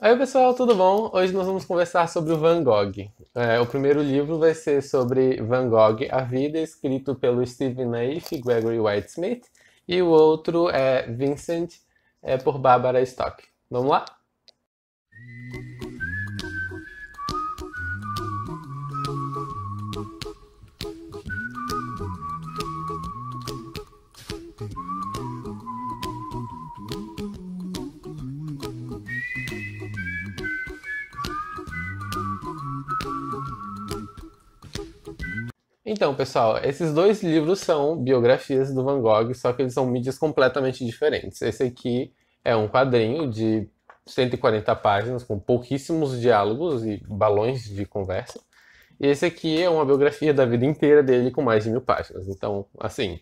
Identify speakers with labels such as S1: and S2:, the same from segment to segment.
S1: Oi pessoal, tudo bom? Hoje nós vamos conversar sobre o Van Gogh. É, o primeiro livro vai ser sobre Van Gogh, a vida, escrito pelo Stephen Naif e Gregory Whitesmith, e o outro é Vincent, é por Barbara Stock. Vamos lá? Então, pessoal, esses dois livros são biografias do Van Gogh, só que eles são mídias completamente diferentes. Esse aqui é um quadrinho de 140 páginas com pouquíssimos diálogos e balões de conversa. E esse aqui é uma biografia da vida inteira dele com mais de mil páginas. Então, assim,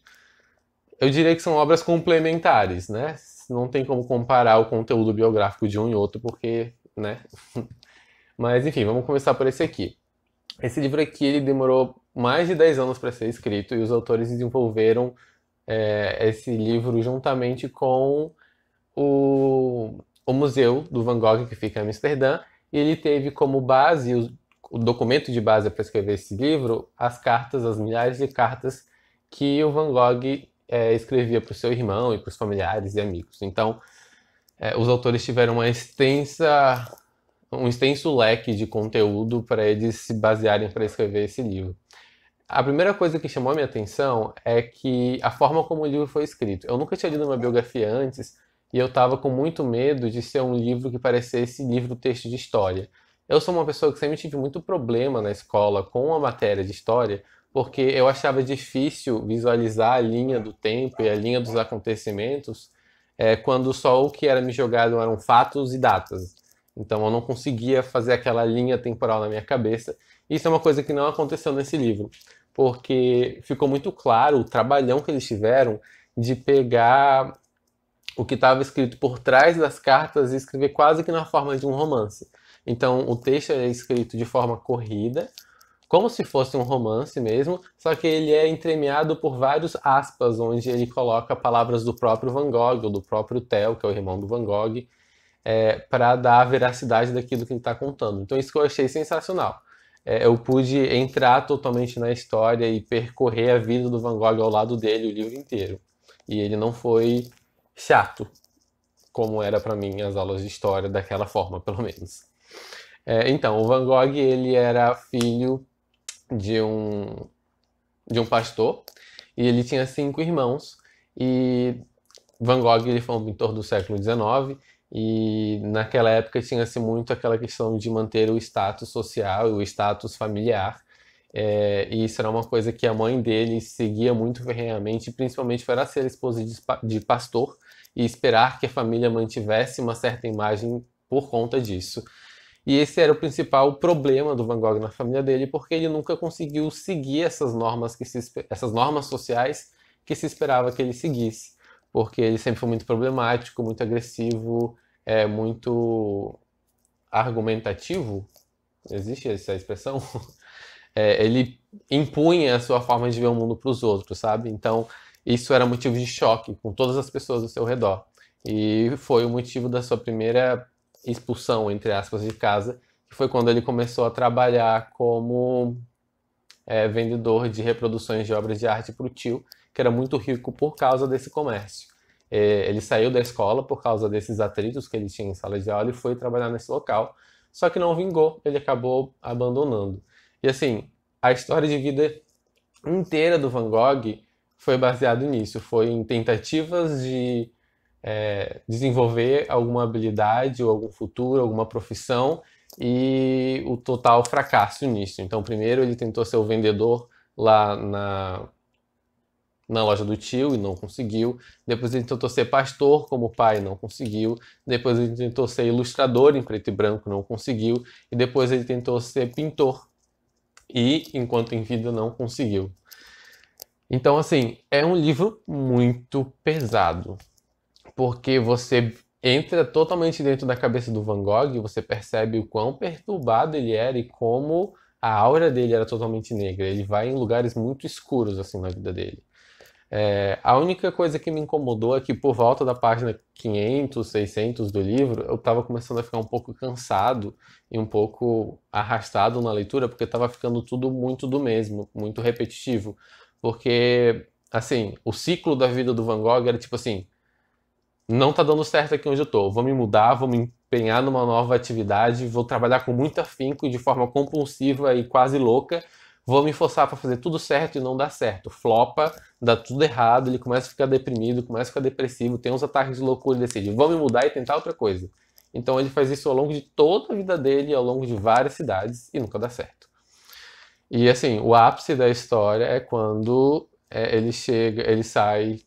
S1: eu diria que são obras complementares, né? Não tem como comparar o conteúdo biográfico de um e outro, porque, né? Mas enfim, vamos começar por esse aqui. Esse livro aqui ele demorou mais de 10 anos para ser escrito e os autores desenvolveram é, esse livro juntamente com o, o Museu do Van Gogh, que fica em Amsterdã, e ele teve como base, o, o documento de base para escrever esse livro, as cartas, as milhares de cartas que o Van Gogh é, escrevia para o seu irmão e para os familiares e amigos. Então, é, os autores tiveram uma extensa, um extenso leque de conteúdo para eles se basearem para escrever esse livro. A primeira coisa que chamou a minha atenção é que a forma como o livro foi escrito. Eu nunca tinha lido uma biografia antes e eu estava com muito medo de ser um livro que parecesse livro texto de história. Eu sou uma pessoa que sempre tive muito problema na escola com a matéria de história, porque eu achava difícil visualizar a linha do tempo e a linha dos acontecimentos é, quando só o que era me jogado eram fatos e datas. Então eu não conseguia fazer aquela linha temporal na minha cabeça. Isso é uma coisa que não aconteceu nesse livro porque ficou muito claro o trabalhão que eles tiveram de pegar o que estava escrito por trás das cartas e escrever quase que na forma de um romance. Então, o texto é escrito de forma corrida, como se fosse um romance mesmo, só que ele é entremeado por vários aspas, onde ele coloca palavras do próprio Van Gogh, ou do próprio Theo, que é o irmão do Van Gogh, é, para dar a veracidade daquilo que ele está contando. Então, isso que eu achei sensacional é, eu pude entrar totalmente na história e percorrer a vida do Van Gogh ao lado dele o livro inteiro. E ele não foi chato, como era para mim as aulas de história daquela forma, pelo menos. É, então, o Van Gogh ele era filho de um de um pastor e ele tinha cinco irmãos e Van Gogh ele foi um pintor do século XIX e naquela época tinha-se muito aquela questão de manter o status social o status familiar. É, e isso era uma coisa que a mãe dele seguia muito ferrenhamente, principalmente para ser esposa de, de pastor e esperar que a família mantivesse uma certa imagem por conta disso. E esse era o principal problema do Van Gogh na família dele, porque ele nunca conseguiu seguir essas normas que se, essas normas sociais que se esperava que ele seguisse, porque ele sempre foi muito problemático, muito agressivo, é muito argumentativo, existe essa expressão? É, ele impunha a sua forma de ver o mundo para os outros, sabe? Então, isso era motivo de choque com todas as pessoas ao seu redor. E foi o motivo da sua primeira expulsão, entre aspas, de casa, que foi quando ele começou a trabalhar como é, vendedor de reproduções de obras de arte para o tio, que era muito rico por causa desse comércio. É, ele saiu da escola por causa desses atritos que ele tinha em sala de aula e foi trabalhar nesse local. Só que não vingou, ele acabou abandonando. E assim, a história de vida inteira do Van Gogh foi baseado nisso, foi em tentativas de é, desenvolver alguma habilidade ou algum futuro, alguma profissão e o total fracasso nisso. Então, primeiro ele tentou ser o vendedor lá na na loja do tio e não conseguiu. Depois ele tentou ser pastor como pai, não conseguiu. Depois ele tentou ser ilustrador em preto e branco, não conseguiu. E depois ele tentou ser pintor e, enquanto em vida, não conseguiu. Então, assim, é um livro muito pesado, porque você entra totalmente dentro da cabeça do Van Gogh e você percebe o quão perturbado ele era e como a aura dele era totalmente negra. Ele vai em lugares muito escuros assim na vida dele. É, a única coisa que me incomodou é que por volta da página 500, 600 do livro, eu estava começando a ficar um pouco cansado e um pouco arrastado na leitura, porque estava ficando tudo muito do mesmo, muito repetitivo. Porque, assim, o ciclo da vida do Van Gogh era tipo assim: não tá dando certo aqui onde eu tô, vou me mudar, vou me empenhar numa nova atividade, vou trabalhar com muito afinco e de forma compulsiva e quase louca vou me forçar para fazer tudo certo e não dá certo. Flopa, dá tudo errado, ele começa a ficar deprimido, começa a ficar depressivo, tem uns ataques de loucura e decide, vou me mudar e tentar outra coisa. Então ele faz isso ao longo de toda a vida dele, ao longo de várias cidades e nunca dá certo. E assim, o ápice da história é quando é, ele chega, ele sai.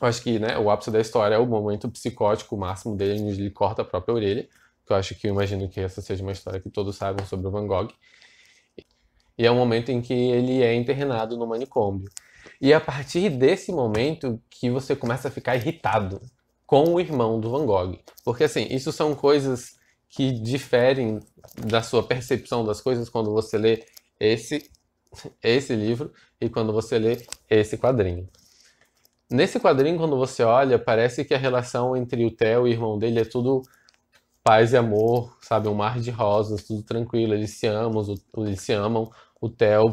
S1: Eu acho que né, o ápice da história é o momento psicótico máximo dele, onde ele corta a própria orelha. Que eu acho que eu imagino que essa seja uma história que todos sabem sobre o Van Gogh. E é o momento em que ele é internado no manicômio. E é a partir desse momento que você começa a ficar irritado com o irmão do Van Gogh. Porque, assim, isso são coisas que diferem da sua percepção das coisas quando você lê esse, esse livro e quando você lê esse quadrinho. Nesse quadrinho, quando você olha, parece que a relação entre o Theo e o irmão dele é tudo paz e amor, sabe? Um mar de rosas, tudo tranquilo. Eles se amam, eles se amam. O Theo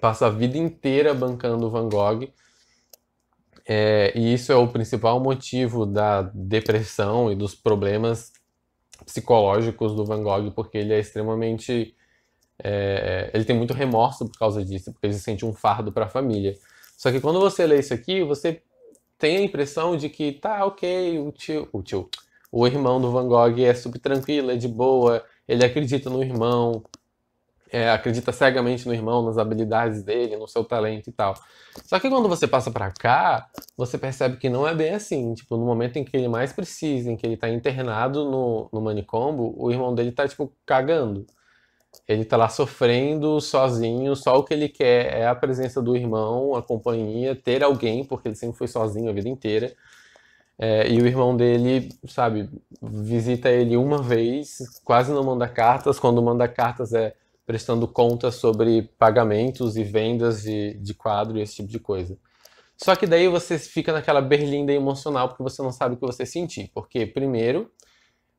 S1: passa a vida inteira bancando o Van Gogh. É, e isso é o principal motivo da depressão e dos problemas psicológicos do Van Gogh, porque ele é extremamente. É, ele tem muito remorso por causa disso, porque ele se sente um fardo para a família. Só que quando você lê isso aqui, você tem a impressão de que tá ok, o tio, o tio, o irmão do Van Gogh é super tranquilo, é de boa, ele acredita no irmão, é, acredita cegamente no irmão, nas habilidades dele, no seu talento e tal. Só que quando você passa para cá, você percebe que não é bem assim. Tipo, no momento em que ele mais precisa, em que ele tá internado no, no manicombo, o irmão dele tá, tipo, cagando. Ele tá lá sofrendo sozinho, só o que ele quer é a presença do irmão, a companhia, ter alguém, porque ele sempre foi sozinho a vida inteira. É, e o irmão dele, sabe, visita ele uma vez, quase não manda cartas. Quando manda cartas é prestando contas sobre pagamentos e vendas de, de quadro e esse tipo de coisa. Só que daí você fica naquela berlinda emocional porque você não sabe o que você sentir. Porque, primeiro,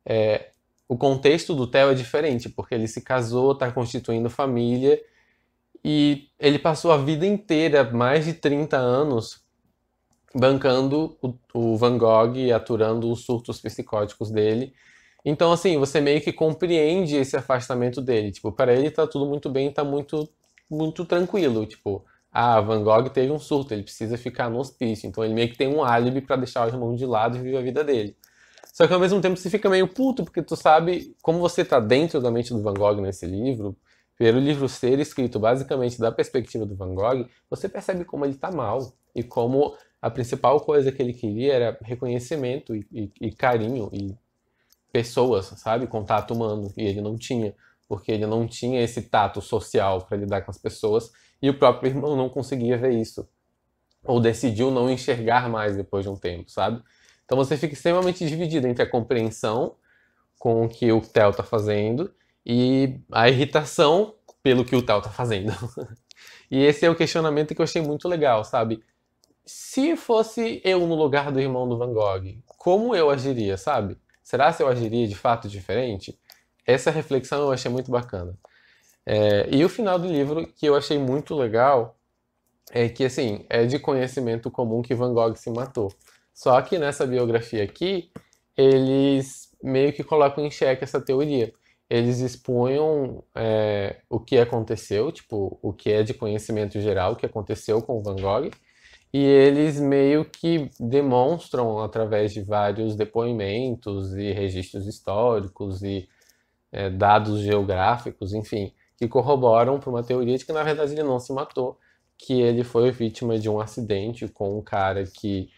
S1: é, o contexto do Theo é diferente, porque ele se casou, está constituindo família e ele passou a vida inteira, mais de 30 anos, bancando o, o Van Gogh e aturando os surtos psicóticos dele. Então, assim, você meio que compreende esse afastamento dele. Tipo, para ele tá tudo muito bem, tá muito, muito tranquilo. Tipo, ah, Van Gogh teve um surto, ele precisa ficar no hospício. Então, ele meio que tem um álibi para deixar o irmão de lado e viver a vida dele. Só que ao mesmo tempo você fica meio puto, porque tu sabe como você tá dentro da mente do Van Gogh nesse livro, pelo livro ser escrito basicamente da perspectiva do Van Gogh, você percebe como ele tá mal e como a principal coisa que ele queria era reconhecimento e, e, e carinho e pessoas, sabe? Contato humano. E ele não tinha, porque ele não tinha esse tato social para lidar com as pessoas e o próprio irmão não conseguia ver isso. Ou decidiu não enxergar mais depois de um tempo, sabe? Então você fica extremamente dividido entre a compreensão com o que o Theo está fazendo e a irritação pelo que o Theo está fazendo. e esse é o questionamento que eu achei muito legal, sabe? se fosse eu no lugar do irmão do Van Gogh, como eu agiria, sabe? Será se eu agiria de fato diferente? Essa reflexão eu achei muito bacana. É, e o final do livro, que eu achei muito legal, é que, assim, é de conhecimento comum que Van Gogh se matou. Só que nessa biografia aqui, eles meio que colocam em xeque essa teoria. Eles expunham é, o que aconteceu, tipo, o que é de conhecimento geral, o que aconteceu com Van Gogh, e eles meio que demonstram através de vários depoimentos e registros históricos e é, dados geográficos, enfim, que corroboram para uma teoria de que na verdade ele não se matou, que ele foi vítima de um acidente com um cara que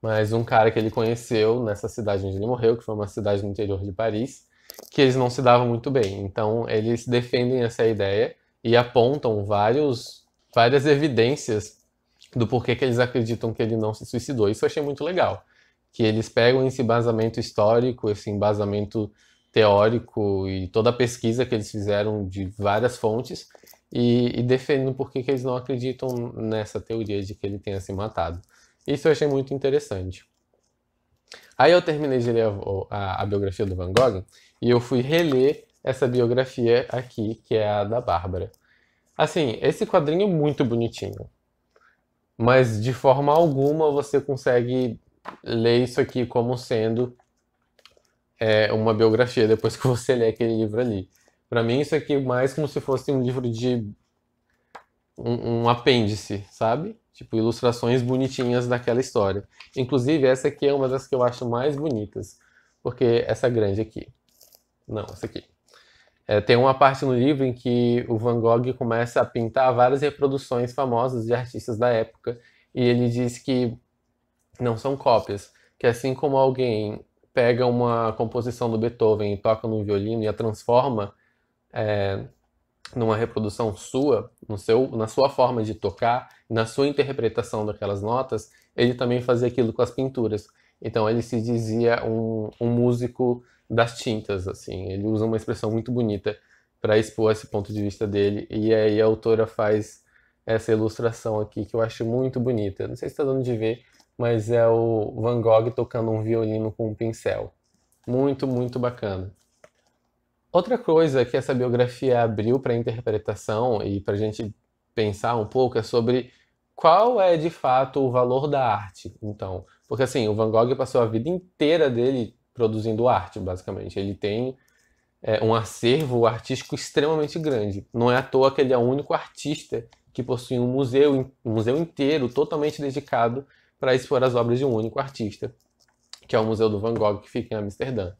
S1: mas um cara que ele conheceu nessa cidade onde ele morreu, que foi uma cidade no interior de Paris, que eles não se davam muito bem. Então eles defendem essa ideia e apontam vários várias evidências do porquê que eles acreditam que ele não se suicidou. Isso eu achei muito legal, que eles pegam esse embasamento histórico, esse embasamento teórico e toda a pesquisa que eles fizeram de várias fontes e, e defendem por que eles não acreditam nessa teoria de que ele tenha se matado. Isso eu achei muito interessante. Aí eu terminei de ler a, a, a biografia do Van Gogh e eu fui reler essa biografia aqui, que é a da Bárbara. Assim, esse quadrinho é muito bonitinho mas de forma alguma você consegue ler isso aqui como sendo é, uma biografia depois que você lê aquele livro ali. Para mim, isso aqui é mais como se fosse um livro de um, um, apêndice, sabe? Tipo, ilustrações bonitinhas daquela história. Inclusive, essa aqui é uma das que eu acho mais bonitas, porque essa grande aqui. Não, essa aqui. É, tem uma parte no livro em que o Van Gogh começa a pintar várias reproduções famosas de artistas da época e ele diz que não são cópias, que assim como alguém pega uma composição do Beethoven e toca no violino e a transforma é, numa reprodução sua, no seu, na sua forma de tocar, na sua interpretação daquelas notas, ele também fazia aquilo com as pinturas. Então ele se dizia um, um músico das tintas, assim. Ele usa uma expressão muito bonita para expor esse ponto de vista dele. E aí a autora faz essa ilustração aqui que eu acho muito bonita. Não sei se está dando de ver, mas é o Van Gogh tocando um violino com um pincel. Muito, muito bacana. Outra coisa que essa biografia abriu para interpretação e para a gente pensar um pouco é sobre qual é de fato o valor da arte. Então, porque assim, o Van Gogh passou a vida inteira dele produzindo arte, basicamente. Ele tem é, um acervo artístico extremamente grande. Não é à toa que ele é o único artista que possui um museu, um museu inteiro totalmente dedicado para expor as obras de um único artista, que é o Museu do Van Gogh, que fica em Amsterdã.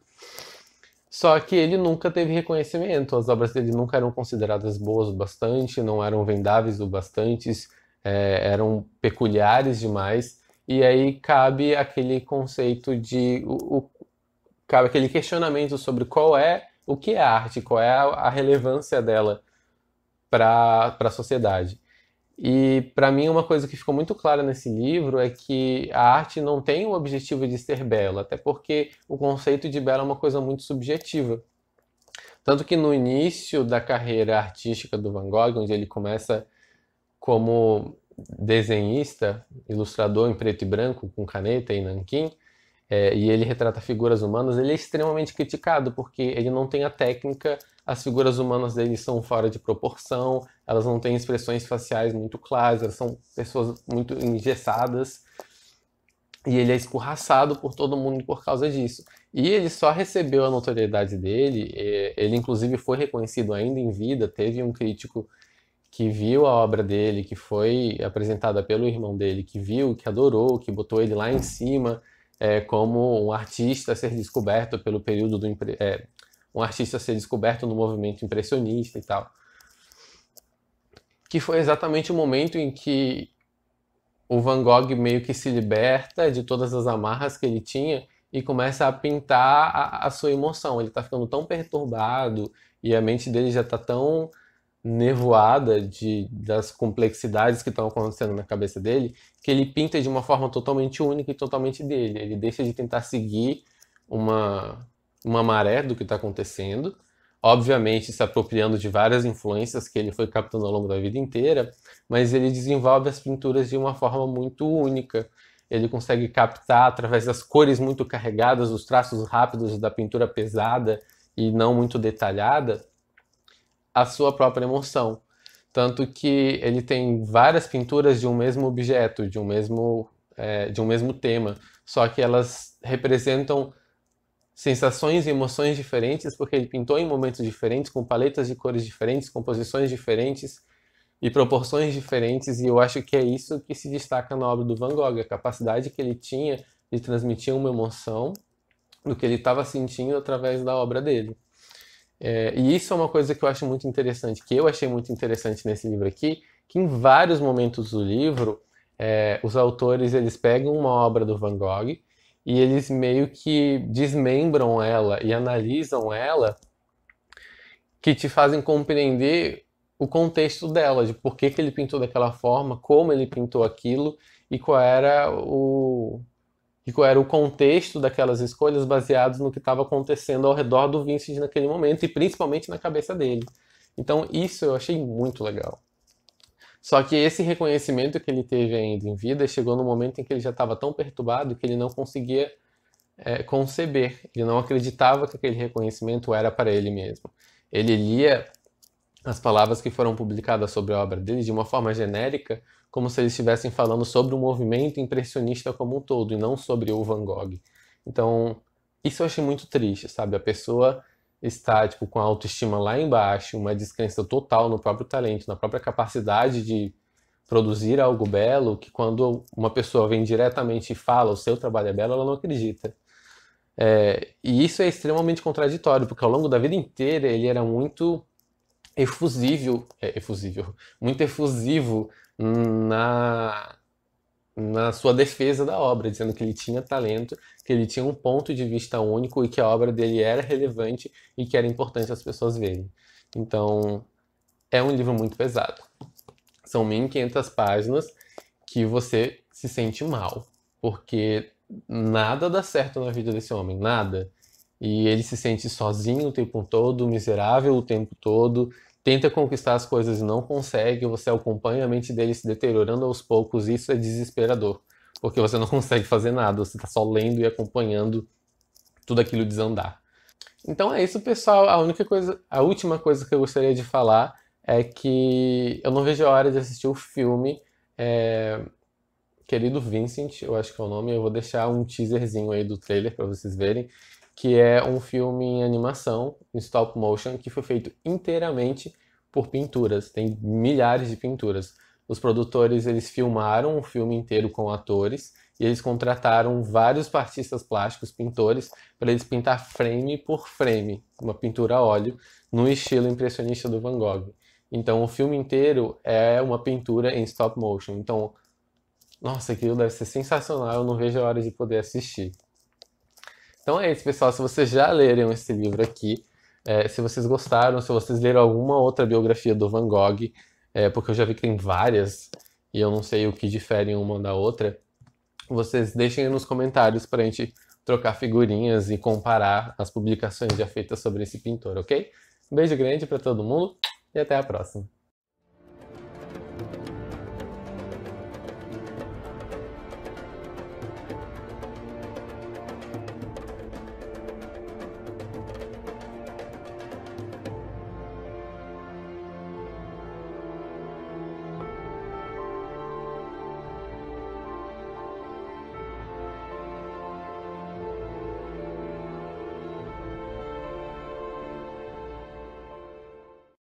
S1: Só que ele nunca teve reconhecimento, as obras dele nunca eram consideradas boas o bastante, não eram vendáveis o bastante, é, eram peculiares demais. E aí cabe aquele conceito de o, o cabe aquele questionamento sobre qual é o que é arte, qual é a, relevância dela para a sociedade. E para mim uma coisa que ficou muito clara nesse livro é que a arte não tem o objetivo de ser bela, até porque o conceito de bela é uma coisa muito subjetiva. Tanto que no início da carreira artística do Van Gogh, onde ele começa como desenhista, ilustrador em preto e branco, com caneta e nanquim, é, e ele retrata figuras humanas, ele é extremamente criticado porque ele não tem a técnica, as figuras humanas dele são fora de proporção, elas não têm expressões faciais muito claras, elas são pessoas muito engessadas. E ele é escorraçado por todo mundo por causa disso. E ele só recebeu a notoriedade dele, é, ele inclusive foi reconhecido ainda em vida, teve um crítico que viu a obra dele, que foi apresentada pelo irmão dele, que viu, que adorou, que botou ele lá em cima, é, como um artista ser descoberto pelo período do é, um artista ser descoberto no movimento impressionista e tal, que foi exatamente o momento em que o Van Gogh meio que se liberta de todas as amarras que ele tinha e começa a pintar a, a sua emoção. Ele está ficando tão perturbado e a mente dele já está tão nevoada de, das complexidades que estão acontecendo na cabeça dele, que ele pinta de uma forma totalmente única e totalmente dele. Ele deixa de tentar seguir uma, uma maré do que está acontecendo, obviamente se apropriando de várias influências que ele foi captando ao longo da vida inteira, mas ele desenvolve as pinturas de uma forma muito única. Ele consegue captar através das cores muito carregadas, os traços rápidos da pintura pesada e não muito detalhada, a sua própria emoção. Tanto que ele tem várias pinturas de um mesmo objeto, de um mesmo, é, de um mesmo tema, só que elas representam sensações e emoções diferentes, porque ele pintou em momentos diferentes, com paletas de cores diferentes, composições diferentes e proporções diferentes, e eu acho que é isso que se destaca na obra do Van Gogh, a capacidade que ele tinha de transmitir uma emoção do que ele estava sentindo através da obra dele. É, e isso é uma coisa que eu acho muito interessante, que eu achei muito interessante nesse livro aqui, que em vários momentos do livro, é, os autores eles pegam uma obra do Van Gogh e eles meio que desmembram ela e analisam ela, que te fazem compreender o contexto dela, de por que, que ele pintou daquela forma, como ele pintou aquilo e qual era o, de qual era o contexto daquelas escolhas baseados no que estava acontecendo ao redor do Vincent naquele momento e principalmente na cabeça dele. Então isso eu achei muito legal. Só que esse reconhecimento que ele teve ainda em vida chegou no momento em que ele já estava tão perturbado que ele não conseguia é, conceber. Ele não acreditava que aquele reconhecimento era para ele mesmo. Ele lia as palavras que foram publicadas sobre a obra dele de uma forma genérica, como se eles estivessem falando sobre o movimento impressionista como um todo e não sobre o Van Gogh. Então, isso eu achei muito triste, sabe? A pessoa está tipo com a autoestima lá embaixo, uma descrença total no próprio talento, na própria capacidade de produzir algo belo, que quando uma pessoa vem diretamente e fala o seu trabalho é belo, ela não acredita. É, e isso é extremamente contraditório, porque ao longo da vida inteira ele era muito efusível, é, efusível, muito efusivo na, na sua defesa da obra, dizendo que ele tinha talento, que ele tinha um ponto de vista único e que a obra dele era relevante e que era importante as pessoas verem. Então, é um livro muito pesado. São 1500 páginas que você se sente mal, porque nada dá certo na vida desse homem, nada. E ele se sente sozinho o tempo todo, miserável o tempo todo, tenta conquistar as coisas e não consegue, você acompanha a mente dele se deteriorando aos poucos, isso é desesperador, porque você não consegue fazer nada, você está só lendo e acompanhando tudo aquilo desandar. Então é isso, pessoal. A única coisa, a última coisa que eu gostaria de falar é que eu não vejo a hora de assistir o filme é... Querido Vincent, eu acho que é o nome. Eu vou deixar um teaserzinho aí do trailer para vocês verem que é um filme em animação, em stop motion, que foi feito inteiramente por pinturas. Tem milhares de pinturas. Os produtores eles filmaram o filme inteiro com atores e eles contrataram vários artistas plásticos, pintores, para eles pintar frame por frame, uma pintura a óleo, no estilo impressionista do Van Gogh. Então o filme inteiro é uma pintura em stop motion. Então, nossa, aquilo deve ser sensacional, eu não vejo a hora de poder assistir. Então é isso, pessoal. Se vocês já leram esse livro aqui, é, se vocês gostaram, se vocês leram alguma outra biografia do Van Gogh, é, porque eu já vi que tem várias e eu não sei o que difere uma da outra, vocês deixem nos comentários para a gente trocar figurinhas e comparar as publicações já feitas sobre esse pintor, ok? Um beijo grande para todo mundo e até a próxima.